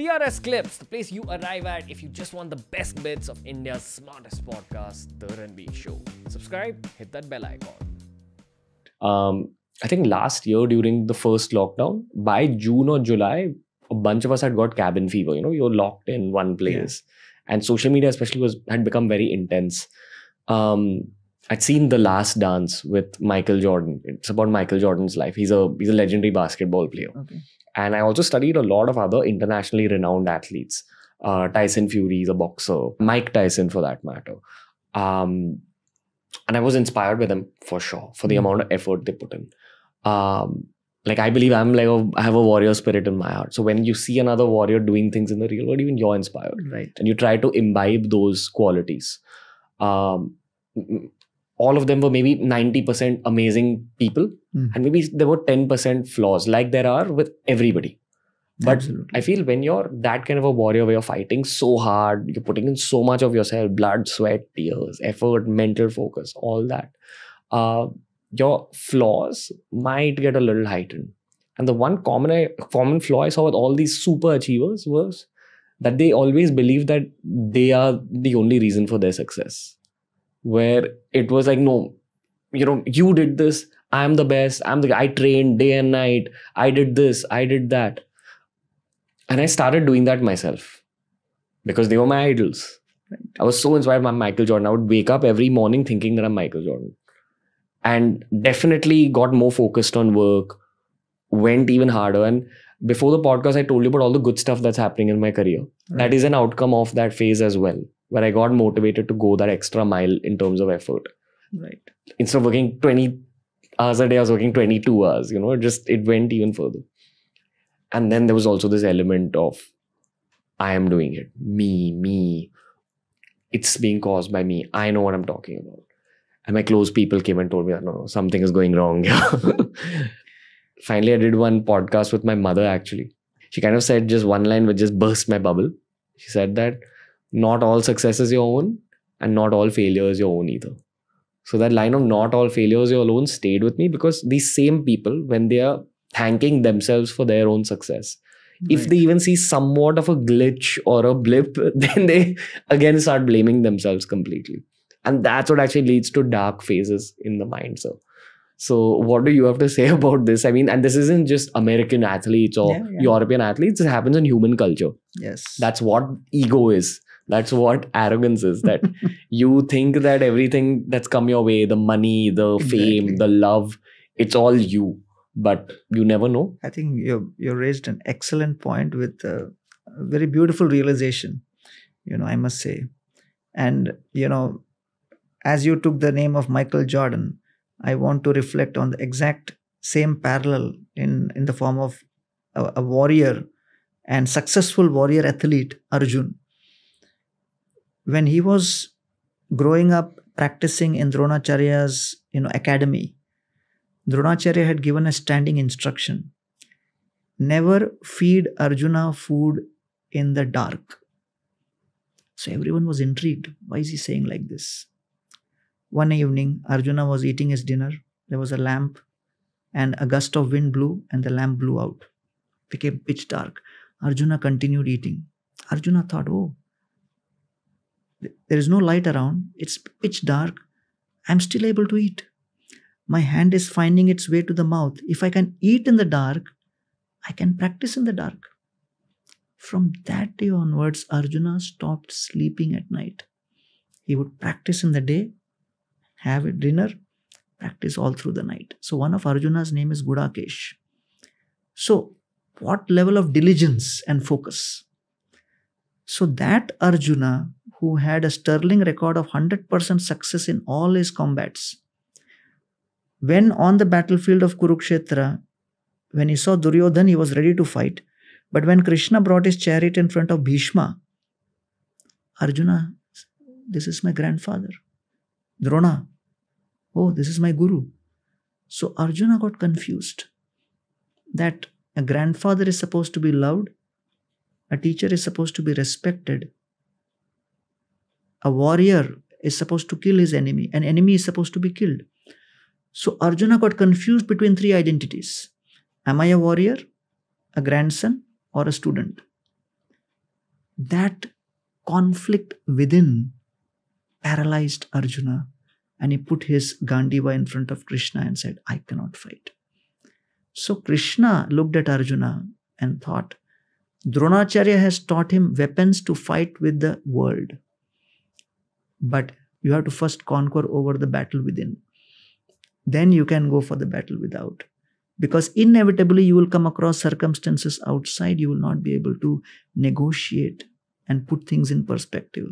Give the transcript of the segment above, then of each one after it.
TRS Clips, the place you arrive at if you just want the best bits of India's smartest podcast, The Ranveer Show. Subscribe, hit that bell icon. Um, I think last year during the first lockdown, by June or July, a bunch of us had got cabin fever. You know, you're locked in one place. Yeah. And social media especially was had become very intense. Um, I'd seen The Last Dance with Michael Jordan. It's about Michael Jordan's life. He's a he's a legendary basketball player. Okay. And I also studied a lot of other internationally renowned athletes. Uh, Tyson Fury is a boxer, Mike Tyson for that matter. Um, and I was inspired by them for sure for the mm amount of effort they put in. Um, like I believe I'm like a, I have a warrior spirit in my heart. So when you see another warrior doing things in the real world, even you're inspired, right? And you try to imbibe those qualities. Um, all of them were maybe 90% amazing people mm. and maybe there were 10% flaws like there are with everybody but Absolutely. i feel when you're that kind of a warrior where you're fighting so hard you're putting in so much of yourself blood sweat tears effort mental focus all that uh, your flaws might get a little heightened and the one common common flaw i saw with all these super achievers was that they always believe that they are the only reason for their success where it was like, no, you know, you did this. I'm the best. I'm the I trained day and night. I did this. I did that. And I started doing that myself because they were my idols. Right. I was so inspired by Michael Jordan. I would wake up every morning thinking that I'm Michael Jordan. And definitely got more focused on work, went even harder. And before the podcast, I told you about all the good stuff that's happening in my career. Right. That is an outcome of that phase as well where I got motivated to go that extra mile in terms of effort. Right. Instead of working 20 hours a day, I was working 22 hours. You know, it just it went even further. And then there was also this element of I am doing it. Me, me. It's being caused by me. I know what I'm talking about. And my close people came and told me, no, something is going wrong. Finally, I did one podcast with my mother actually. She kind of said just one line which just burst my bubble. She said that not all success is your own and not all failure is your own either. So that line of not all failures your own stayed with me because these same people, when they are thanking themselves for their own success, right. if they even see somewhat of a glitch or a blip, then they again start blaming themselves completely. And that's what actually leads to dark phases in the mind. So so what do you have to say about this? I mean, and this isn't just American athletes or yeah, yeah. European athletes, it happens in human culture. Yes. That's what ego is that's what arrogance is that you think that everything that's come your way the money the exactly. fame the love it's all you but you never know i think you you raised an excellent point with a very beautiful realization you know i must say and you know as you took the name of michael jordan i want to reflect on the exact same parallel in in the form of a, a warrior and successful warrior athlete arjun when he was growing up practicing in Dronacharya's you know academy, Dronacharya had given a standing instruction: never feed Arjuna food in the dark. So everyone was intrigued. Why is he saying like this? One evening, Arjuna was eating his dinner. There was a lamp, and a gust of wind blew, and the lamp blew out. It became pitch dark. Arjuna continued eating. Arjuna thought, oh, there is no light around, it's pitch dark, I'm still able to eat. My hand is finding its way to the mouth. If I can eat in the dark, I can practice in the dark. From that day onwards, Arjuna stopped sleeping at night. He would practice in the day, have a dinner, practice all through the night. So, one of Arjuna's name is Gudakesh. So, what level of diligence and focus? So, that Arjuna who had a sterling record of 100% success in all his combats. When on the battlefield of Kurukshetra, when he saw Duryodhan, he was ready to fight. But when Krishna brought his chariot in front of Bhishma, Arjuna, this is my grandfather. Drona, oh, this is my guru. So Arjuna got confused that a grandfather is supposed to be loved, a teacher is supposed to be respected, a warrior is supposed to kill his enemy, an enemy is supposed to be killed. So Arjuna got confused between three identities Am I a warrior, a grandson, or a student? That conflict within paralyzed Arjuna and he put his Gandiva in front of Krishna and said, I cannot fight. So Krishna looked at Arjuna and thought, Dronacharya has taught him weapons to fight with the world but you have to first conquer over the battle within then you can go for the battle without because inevitably you will come across circumstances outside you will not be able to negotiate and put things in perspective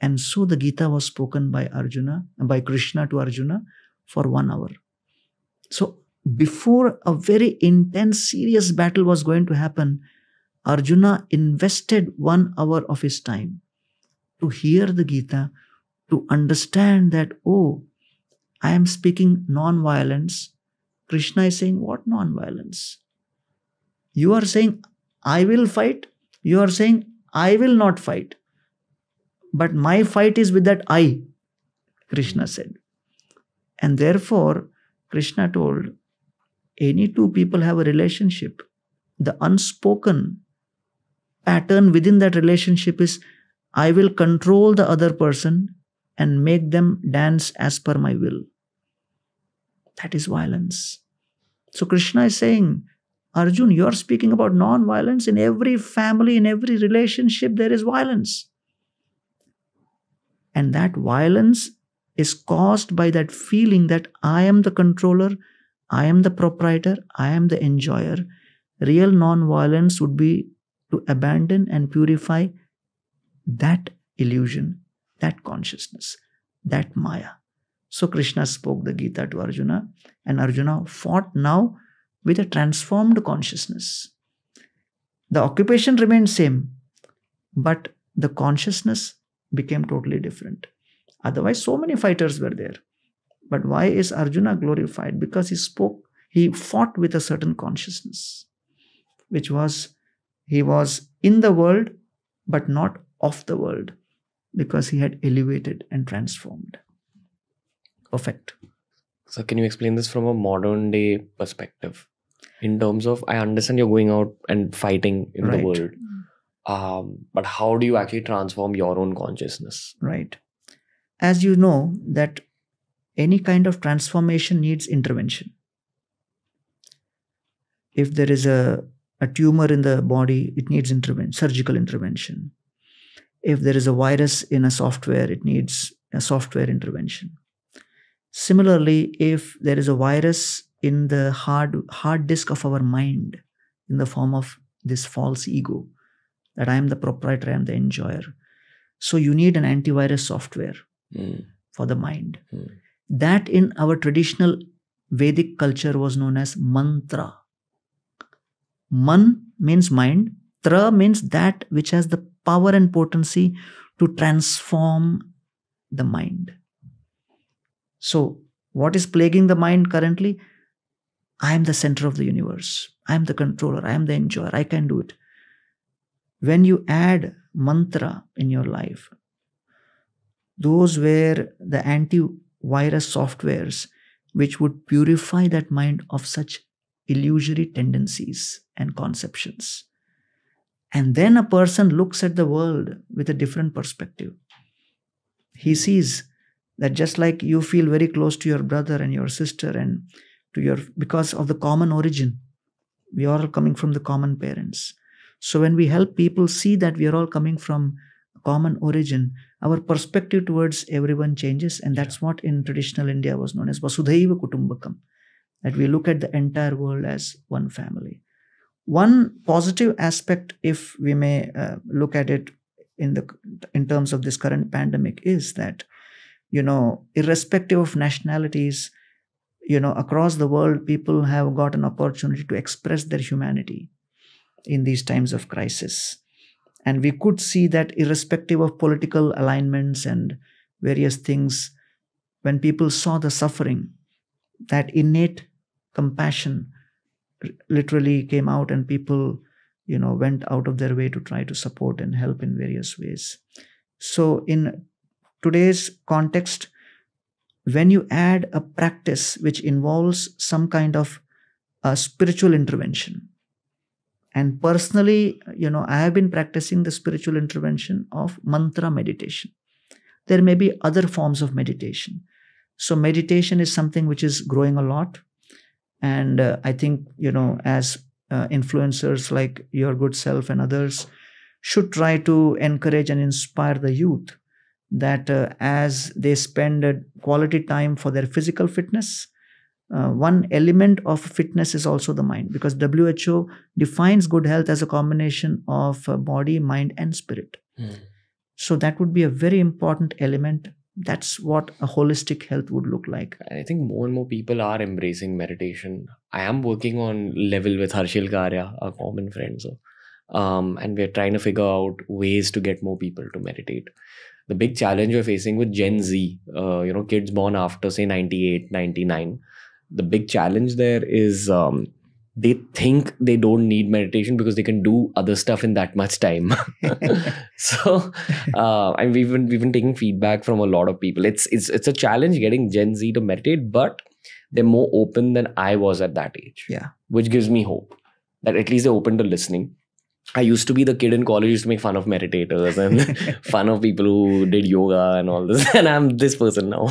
and so the gita was spoken by arjuna by krishna to arjuna for 1 hour so before a very intense serious battle was going to happen arjuna invested 1 hour of his time to hear the Gita, to understand that, oh, I am speaking non-violence. Krishna is saying, what non-violence? You are saying, I will fight. You are saying, I will not fight. But my fight is with that I, Krishna said. And therefore, Krishna told, any two people have a relationship. The unspoken pattern within that relationship is I will control the other person and make them dance as per my will. That is violence. So Krishna is saying, Arjun, you're speaking about non violence. In every family, in every relationship, there is violence. And that violence is caused by that feeling that I am the controller, I am the proprietor, I am the enjoyer. Real non violence would be to abandon and purify that illusion, that consciousness, that Maya. So Krishna spoke the Gita to Arjuna, and Arjuna fought now with a transformed consciousness. The occupation remained same, but the consciousness became totally different. Otherwise, so many fighters were there. But why is Arjuna glorified? Because he spoke, he fought with a certain consciousness, which was he was in the world, but not of the world because he had elevated and transformed. Perfect. So, can you explain this from a modern day perspective? In terms of, I understand you're going out and fighting in right. the world, um, but how do you actually transform your own consciousness? Right. As you know, that any kind of transformation needs intervention. If there is a, a tumor in the body, it needs intervention, surgical intervention. If there is a virus in a software, it needs a software intervention. Similarly, if there is a virus in the hard, hard disk of our mind in the form of this false ego that I am the proprietor, I am the enjoyer. So you need an antivirus software mm. for the mind. Mm. That in our traditional Vedic culture was known as mantra. Man means mind, Tra means that which has the power and potency to transform the mind. So, what is plaguing the mind currently? I am the center of the universe. I am the controller. I am the enjoyer. I can do it. When you add mantra in your life, those were the antivirus softwares which would purify that mind of such illusory tendencies and conceptions. And then a person looks at the world with a different perspective. He sees that just like you feel very close to your brother and your sister and to your because of the common origin, we are all coming from the common parents. So when we help people see that we are all coming from common origin, our perspective towards everyone changes, and that's yeah. what in traditional India was known as Vasudhaiva Kutumbakam, that we look at the entire world as one family. One positive aspect, if we may uh, look at it in the in terms of this current pandemic, is that you know, irrespective of nationalities, you know, across the world, people have got an opportunity to express their humanity in these times of crisis. And we could see that, irrespective of political alignments and various things, when people saw the suffering, that innate compassion literally came out and people you know went out of their way to try to support and help in various ways so in today's context when you add a practice which involves some kind of a spiritual intervention and personally you know i have been practicing the spiritual intervention of mantra meditation there may be other forms of meditation so meditation is something which is growing a lot and uh, I think, you know, as uh, influencers like your good self and others should try to encourage and inspire the youth that uh, as they spend uh, quality time for their physical fitness, uh, one element of fitness is also the mind because WHO defines good health as a combination of uh, body, mind, and spirit. Mm. So that would be a very important element that's what a holistic health would look like. I think more and more people are embracing meditation. I am working on level with Harshil Karya, our common friend. So, um, and we're trying to figure out ways to get more people to meditate. The big challenge we're facing with Gen Z, uh, you know, kids born after say 98, 99, the big challenge there is um, they think they don't need meditation because they can do other stuff in that much time. so, uh, and we've been we've been taking feedback from a lot of people. It's it's it's a challenge getting Gen Z to meditate, but they're more open than I was at that age. Yeah, which gives me hope that at least they're open to listening. I used to be the kid in college used to make fun of meditators and fun of people who did yoga and all this, and I'm this person now.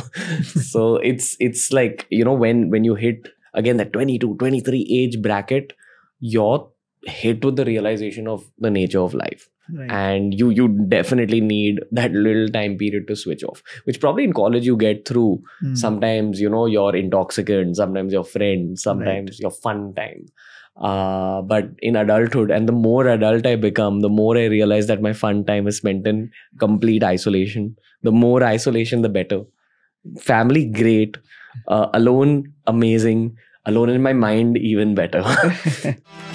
so it's it's like you know when when you hit again that 22 23 age bracket you're hit with the realization of the nature of life right. and you you definitely need that little time period to switch off which probably in college you get through mm. sometimes you know your intoxicant sometimes your friend sometimes right. your fun time uh, but in adulthood and the more adult i become the more i realize that my fun time is spent in complete isolation the more isolation the better family great uh, alone, amazing. Alone in my mind, even better.